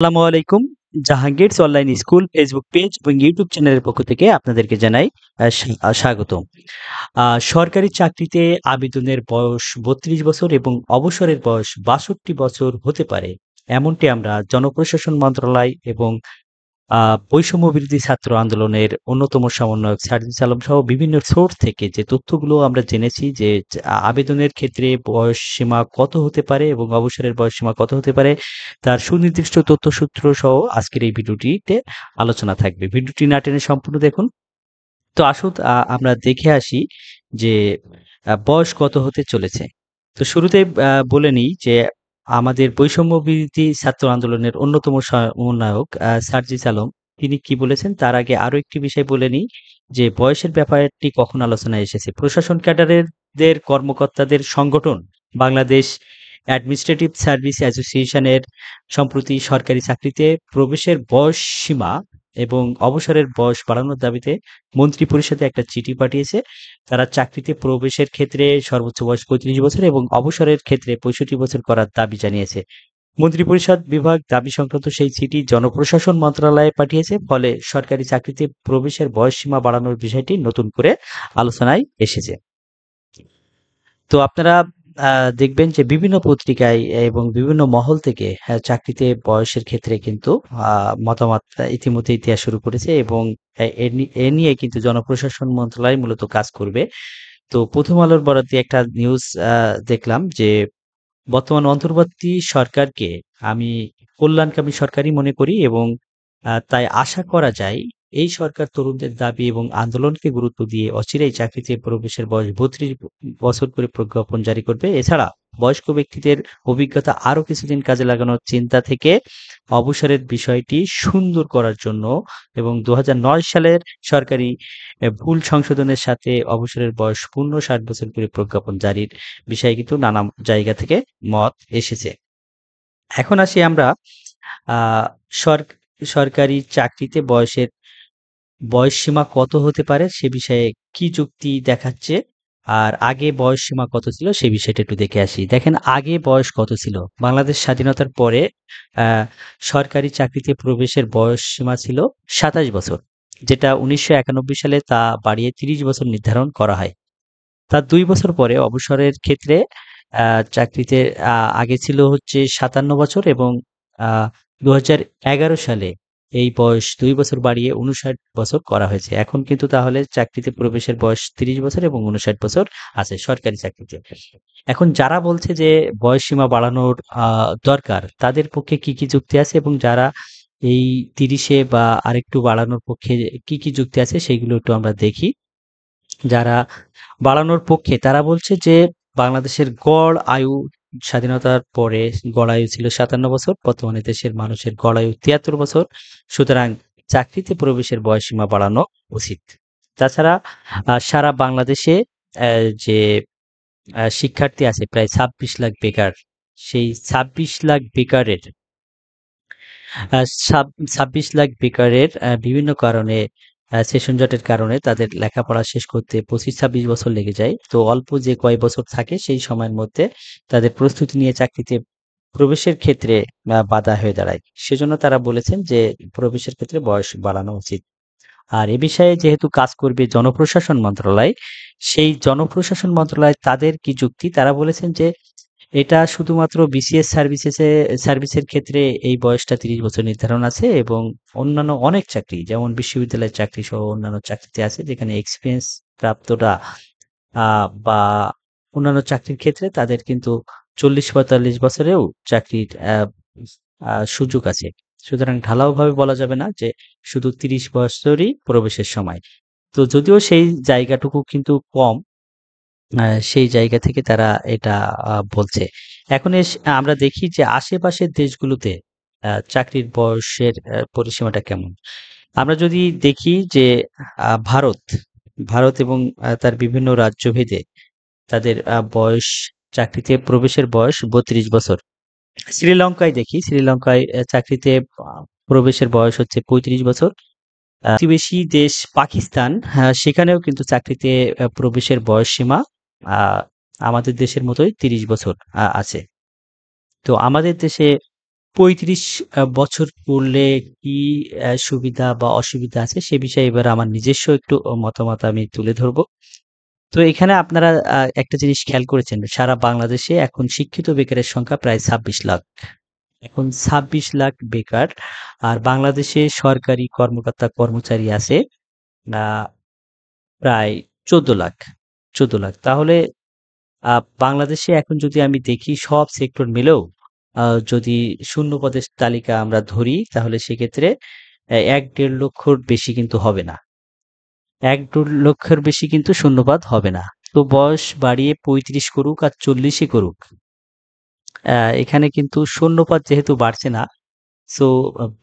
আসসালামু আলাইকুম Jahangir's online school Facebook page এবং ইউটিউব চ্যানেলের পক্ষ থেকে আপনাদেরকে জানাই স্বাগত সরকারি চাকরিতে আবেদনের বয়স বত্রিশ বছর এবং অবসরের বয়স বাষট্টি বছর হতে পারে এমনটি আমরা জনপ্রশাসন মন্ত্রণালয় এবং বৈষম্য বিরোধী ছাত্র আন্দোলনের অন্যতম সমন্বয়ক সার্জিস আলম সহ বিভিন্ন সোর্স থেকে যে তথ্যগুলো আমরা জেনেছি যে আবেদনের ক্ষেত্রে বয়স সীমা কত হতে পারে এবং অবসরের বয়স সীমা কত হতে পারে তার সুনির্দিষ্ট তথ্য সূত্র সহ আজকের এই ভিডিওটিতে আলোচনা থাকবে ভিডিওটি না টেনে সম্পূর্ণ দেখুন তো আসুন আমরা দেখে আসি যে বয়স কত হতে চলেছে তো শুরুতে বলে নিই যে আমাদের বৈষম্য বিরোধী ছাত্র আন্দোলনের অন্যতম সমন্বয়ক সার্জিস আলম তিনি কি বলেছেন তার আগে আরো একটি বিষয় বলে নিই যে বয়সের ব্যাপারটি কখন আলোচনায় এসেছে প্রশাসন ক্যাডারের কর্মকর্তাদের সংগঠন বাংলাদেশ অ্যাডমিনিস্ট্রেটিভ সার্ভিস অ্যাসোসিয়েশনের সম্প্রতি সরকারি চাকরিতে প্রবেশের বয়স সীমা এবং অবসরের বয়স বাড়ানোর দাবিতে মন্ত্রী পরিষদে একটা চিঠি পাঠিয়েছে তারা চাকরিতে প্রবেশের ক্ষেত্রে সর্বোচ্চ বয়স পঁয়ত্রিশ বছর এবং অবসরের ক্ষেত্রে পঁয়ষট্টি বছর করার দাবি জানিয়েছে মন্ত্রিপরিষদ বিভাগ দাবি সংক্রান্ত সেই চিঠি জনপ্রশাসন মন্ত্রণালয়ে পাঠিয়েছে ফলে সরকারি চাকরিতে প্রবেশের বয়স সীমা বাড়ানোর বিষয়টি নতুন করে আলোচনায় এসেছে তো আপনারা দেখবেন যে বিভিন্ন পত্রিকায় এবং বিভিন্ন মহল থেকে হ্যাঁ, চাকরিতে বয়সের ক্ষেত্রে কিন্তু মতামত ইতিমধ্যে ইতিহাস শুরু করেছে এবং এ নিয়ে কিন্তু জনপ্রশাসন মন্ত্রণালয় মূলত কাজ করবে তো প্রথম আলোর বরাতে একটা নিউজ দেখলাম যে বর্তমান অন্তর্বর্তী সরকারকে আমি কল্যাণকামী সরকারই মনে করি এবং তাই আশা করা যায় এই সরকার তরুণদের দাবি এবং আন্দোলনকে গুরুত্ব দিয়ে অচিরেই চাকরিতে প্রবেশের বয়স বত্রিশ বছর করে প্রজ্ঞাপন জারি করবে এছাড়া বয়স্ক ব্যক্তিদের অভিজ্ঞতা আরও কিছুদিন কাজে লাগানোর চিন্তা থেকে অবসরের বিষয়টি সুন্দর করার জন্য এবং দু সালের সরকারি ভুল সংশোধনের সাথে অবসরের বয়স পূর্ণ ষাট বছর করে প্রজ্ঞাপন জারির বিষয়ে কিন্তু নানা জায়গা থেকে মত এসেছে এখন আসি আমরা আহ সরকারি চাকরিতে বয়সের বয়স সীমা কত হতে পারে সে বিষয়ে কি যুক্তি দেখাচ্ছে আর আগে বয়স সীমা কত ছিল সে বিষয়টা একটু দেখে আসি দেখেন আগে বয়স কত ছিল বাংলাদেশ স্বাধীনতার পরে সরকারি চাকরিতে প্রবেশের বয়স সীমা ছিল সাতাশ বছর যেটা উনিশশো সালে তা বাড়িয়ে ৩০ বছর নির্ধারণ করা হয় তার দুই বছর পরে অবসরের ক্ষেত্রে চাকরিতে আগে ছিল হচ্ছে সাতান্ন বছর এবং দু সালে এই বয়স দুই বছর বাড়িয়ে উনষাট বছর করা হয়েছে এখন কিন্তু তাহলে চাকরিতে প্রবেশের বয়স তিরিশ বছর এবং উনষাট বছর আছে সরকারি চাকরিতে এখন যারা বলছে যে বয়স সীমা বাড়ানোর দরকার তাদের পক্ষে কি কি যুক্তি আছে এবং যারা এই তিরিশে বা আরেকটু বাড়ানোর পক্ষে কি কি যুক্তি আছে সেগুলো একটু আমরা দেখি যারা বাড়ানোর পক্ষে তারা বলছে যে বাংলাদেশের গড় আয়ু স্বাধীনতার পরে গড়ায়ু ছিল সাতান্ন বছর বর্তমানে দেশের মানুষের গড়ায়ু তিয়াত্তর বছর সুতরাং চাকরিতে প্রবেশের বয়সীমা বাড়ানো উচিত তাছাড়া সারা বাংলাদেশে যে শিক্ষার্থী আছে প্রায় ছাব্বিশ লাখ বেকার সেই ছাব্বিশ লাখ বেকারের ছাব্বিশ লাখ বেকারের বিভিন্ন কারণে সেশন জটের কারণে তাদের লেখাপড়া শেষ করতে পঁচিশ ছাব্বিশ বছর লেগে যায় তো অল্প যে কয় বছর থাকে সেই সময়ের মধ্যে তাদের প্রস্তুতি নিয়ে চাকরিতে প্রবেশের ক্ষেত্রে বাধা হয়ে দাঁড়ায় সেজন্য তারা বলেছেন যে প্রবেশের ক্ষেত্রে বয়স বাড়ানো উচিত আর এ বিষয়ে যেহেতু কাজ করবে জনপ্রশাসন মন্ত্রণালয় সেই জনপ্রশাসন মন্ত্রণালয় তাদের কি যুক্তি তারা বলেছেন যে এটা শুধুমাত্র বিসিএস সার্ভিসেসে সার্ভিসের ক্ষেত্রে এই বয়সটা তিরিশ বছর নির্ধারণ আছে এবং অন্যান্য অনেক চাকরি যেমন বিশ্ববিদ্যালয়ের চাকরি সহ অন্যান্য চাকরিতে আছে যেখানে এক্সপিরিয়েন্স প্রাপ্তটা বা অন্যান্য চাকরির ক্ষেত্রে তাদের কিন্তু চল্লিশ পঁয়তাল্লিশ বছরেও চাকরির সুযোগ আছে সুতরাং ঢালাওভাবে বলা যাবে না যে শুধু তিরিশ বছরই প্রবেশের সময় তো যদিও সেই জায়গাটুকু কিন্তু কম সেই জায়গা থেকে তারা এটা বলছে এখন আমরা দেখি যে আশেপাশের দেশগুলোতে চাকরির বয়সের পরিসীমাটা কেমন আমরা যদি দেখি যে ভারত ভারত এবং তার বিভিন্ন রাজ্যভেদে তাদের বয়স চাকরিতে প্রবেশের বয়স বত্রিশ বছর শ্রীলঙ্কায় দেখি শ্রীলঙ্কায় চাকরিতে প্রবেশের বয়স হচ্ছে পঁয়ত্রিশ বছর প্রতিবেশী দেশ পাকিস্তান হ্যাঁ, সেখানেও কিন্তু চাকরিতে প্রবেশের বয়স সীমা আমাদের দেশের মতোই তিরিশ বছর আছে তো আমাদের দেশে পঁয়ত্রিশ বছর পড়লে কি সুবিধা বা অসুবিধা আছে সে বিষয়ে এবার আমার নিজস্ব একটু মতামত আমি তুলে ধরবো তো এখানে আপনারা একটা জিনিস খেয়াল করেছেন সারা বাংলাদেশে এখন শিক্ষিত বেকারের সংখ্যা প্রায় ছাব্বিশ লাখ এখন ছাব্বিশ লাখ বেকার আর বাংলাদেশে সরকারি কর্মকর্তা কর্মচারী আছে প্রায় চোদ্দ লাখ চোদ্দ লাখ তাহলে বাংলাদেশে এখন যদি আমি দেখি সব সেক্টর মিলেও যদি শূন্য পদের তালিকা আমরা ধরি তাহলে সেক্ষেত্রে এক দেড় লক্ষর বেশি কিন্তু হবে না এক দেড় লক্ষের বেশি কিন্তু শূন্যপাত হবে না। তো বয়স বাড়িয়ে পঁয়ত্রিশ করুক আর চল্লিশে করুক। এখানে কিন্তু শূন্যপাত যেহেতু বাড়ছে না সো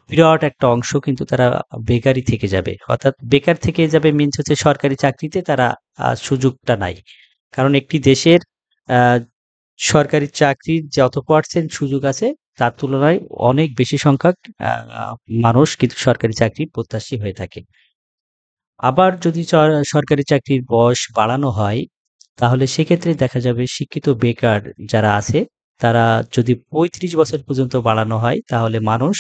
বিরাট একটা অংশ কিন্তু তারা বেকারি থেকে যাবে অর্থাৎ বেকার থেকে যাবে মিনস হচ্ছে সরকারি চাকরিতে তারা সুযোগটা নাই কারণ একটি দেশের সরকারি চাকরির যত পার্সেন্ট সুযোগ আছে তার তুলনায় অনেক বেশি সংখ্যক মানুষ কিন্তু সরকারি চাকরির প্রত্যাশী হয়ে থাকে আবার যদি সরকারি চাকরির বয়স বাড়ানো হয় তাহলে সেক্ষেত্রে দেখা যাবে শিক্ষিত বেকার যারা আছে তারা যদি পঁয়ত্রিশ বছর পর্যন্ত বাড়ানো হয় তাহলে মানুষ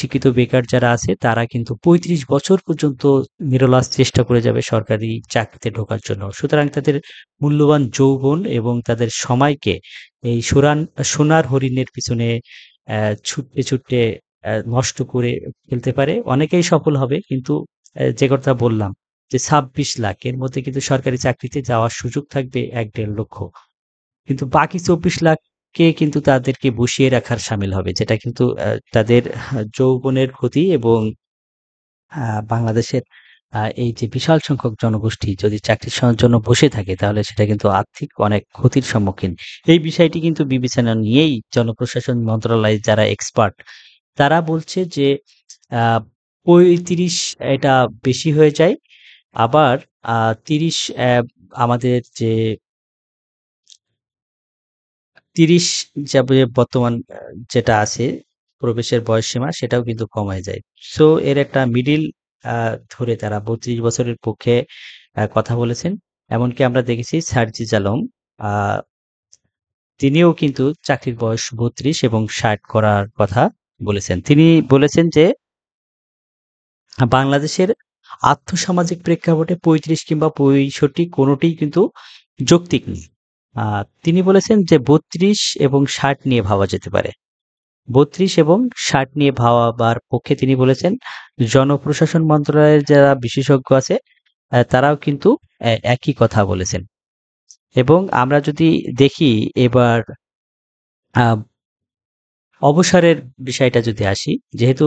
শিক্ষিত বেকার যারা আছে তারা কিন্তু পঁয়ত্রিশ বছর পর্যন্ত নিরলাস চেষ্টা করে যাবে সরকারি চাকরিতে ঢোকার জন্য সুতরাং তাদের মূল্যবান যৌবন এবং তাদের সময়কে এই সুরান সোনার হরিণের পিছনে ছুটতে ছুটতে নষ্ট করে ফেলতে পারে অনেকেই সফল হবে কিন্তু যে কথা বললাম যে ছাব্বিশ লাখ এর মধ্যে কিন্তু সরকারি চাকরিতে যাওয়ার সুযোগ থাকবে এক দেড় লক্ষ কিন্তু বাকি চব্বিশ লাখ কে কিন্তু তাদেরকে বসিয়ে রাখার সামিল হবে যেটা কিন্তু তাদের যৌবনের ক্ষতি এবং বাংলাদেশের এই যে বিশাল সংখ্যক জনগোষ্ঠী যদি চাকরির জন্য বসে থাকে তাহলে সেটা কিন্তু আর্থিক অনেক ক্ষতির সম্মুখীন এই বিষয়টি কিন্তু বিবেচনা নিয়েই জনপ্রশাসন মন্ত্রণালয়ে যারা এক্সপার্ট তারা বলছে যে আহ এটা বেশি হয়ে যায় আবার তিরিশ আমাদের যে তিরিশ যাবে বর্তমান যেটা আছে প্রবেশের বয়স সীমা সেটাও কিন্তু কমায় যায় সো এর একটা মিডিল ধরে তারা বত্রিশ বছরের পক্ষে কথা বলেছেন এমনকি আমরা দেখেছি সার্জি জালম তিনিও কিন্তু চাকরির বয়স বত্রিশ এবং ষাট করার কথা বলেছেন তিনি বলেছেন যে বাংলাদেশের আর্থসামাজিক প্রেক্ষাপটে পঁয়ত্রিশ কিংবা পঁয়ষট্টি কোনোটি কিন্তু যৌক্তিক নেই তিনি বলেছেন যে বত্রিশ এবং ষাট নিয়ে ভাবা যেতে পারে বত্রিশ এবং ষাট নিয়ে ভাবার পক্ষে তিনি বলেছেন জনপ্রশাসন মন্ত্রণালয়ের যারা বিশেষজ্ঞ আছে তারাও কিন্তু একই কথা বলেছেন এবং আমরা যদি দেখি এবার অবসরের বিষয়টা যদি আসি যেহেতু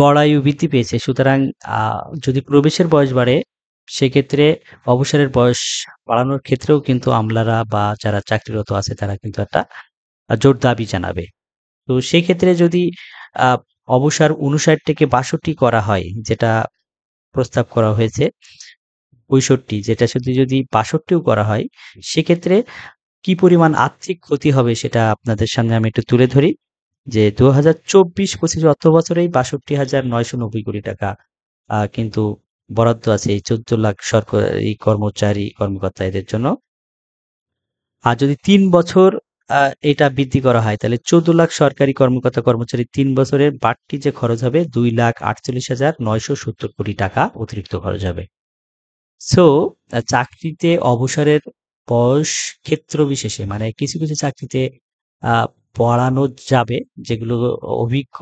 গড়ায়ু বৃদ্ধি পেয়েছে সুতরাং যদি প্রবেশের বয়স বাড়ে সেক্ষেত্রে অবসরের বয়স বাড়ানোর ক্ষেত্রেও কিন্তু আমলারা বা যারা চাকরিরত আছে তারা কিন্তু একটা জোর দাবি জানাবে তো সেক্ষেত্রে যদি অবসর উনষাট থেকে বাষট্টি করা হয় যেটা প্রস্তাব করা হয়েছে পঁয়ষট্টি যেটা শুধু যদি বাষট্টিও করা হয় সেক্ষেত্রে কি পরিমাণ আর্থিক ক্ষতি হবে সেটা আপনাদের সামনে আমি একটু তুলে ধরি যে দু হাজার চব্বিশ পঁচিশ অর্থ বছরেই বাষট্টি হাজার নয়শো নব্বই কোটি টাকা কিন্তু বরাদ্দ আছে এই চোদ্দ লাখ সরকারি কর্মচারী কর্মকর্তা এদের জন্য আর যদি তিন বছর এটা বৃদ্ধি করা হয় তাহলে চোদ্দ লাখ সরকারি কর্মকর্তা কর্মচারী তিন বছরের বাড়তি যে খরচ হবে দুই লাখ আটচল্লিশ হাজার নয়শো সত্তর কোটি টাকা অতিরিক্ত খরচ হবে সো চাকরিতে অবসরের বয়স ক্ষেত্র বিশেষে মানে কিছু কিছু চাকরিতে পড়ানো যাবে যেগুলো অভিজ্ঞ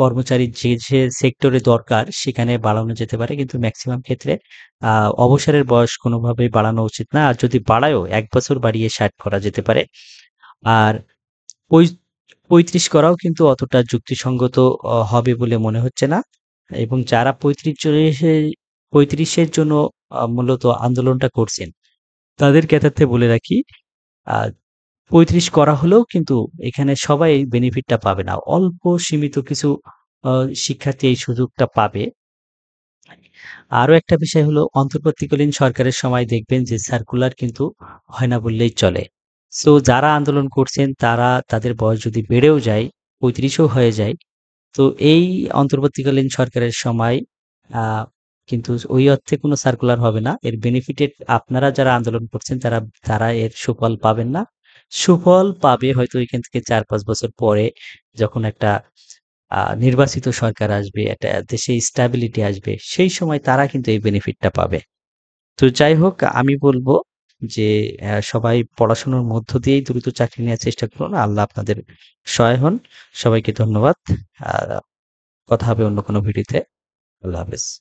কর্মচারী যে যে সেক্টরে দরকার সেখানে বাড়ানো যেতে পারে কিন্তু ম্যাক্সিমাম ক্ষেত্রে অবসরের বয়স কোনোভাবেই বাড়ানো উচিত না আর যদি বাড়ায়ও এক বছর বাড়িয়ে ষাট করা যেতে পারে আর ওই পঁয়ত্রিশ করাও কিন্তু অতটা যুক্তিসঙ্গত হবে বলে মনে হচ্ছে না এবং যারা পঁয়ত্রিশ চল্লিশে পঁয়ত্রিশের জন্য মূলত আন্দোলনটা করছেন তাদের ক্ষেত্রে বলে রাখি পঁয়ত্রিশ করা হলেও কিন্তু এখানে সবাই বেনিফিটটা পাবে না অল্প সীমিত কিছু শিক্ষার্থী এই সুযোগটা পাবে আরও একটা বিষয় হলো অন্তর্বর্তীকালীন সরকারের সময় দেখবেন যে সার্কুলার কিন্তু হয় না বললেই চলে সো যারা আন্দোলন করছেন তারা তাদের বয়স যদি বেড়েও যায় পঁয়ত্রিশও হয়ে যায় তো এই অন্তর্বর্তীকালীন সরকারের সময় কিন্তু ওই অর্থে কোনো সার্কুলার হবে না এর বেনিফিটেড আপনারা যারা আন্দোলন করছেন তারা তারা এর সুফল পাবেন না সুফল পাবে হয়তো এখান থেকে চার পাঁচ বছর পরে যখন একটা নির্বাচিত সরকার আসবে একটা দেশে স্টাবিলিটি আসবে সেই সময় তারা কিন্তু এই বেনিফিটটা পাবে তো যাই হোক আমি বলবো যে সবাই পড়াশোনার মধ্য দিয়েই দ্রুত চাকরি নেওয়ার চেষ্টা করুন আল্লাহ আপনাদের সহায় হন সবাইকে ধন্যবাদ কথা হবে অন্য কোনো ভিডিওতে আল্লাহ হাফেজ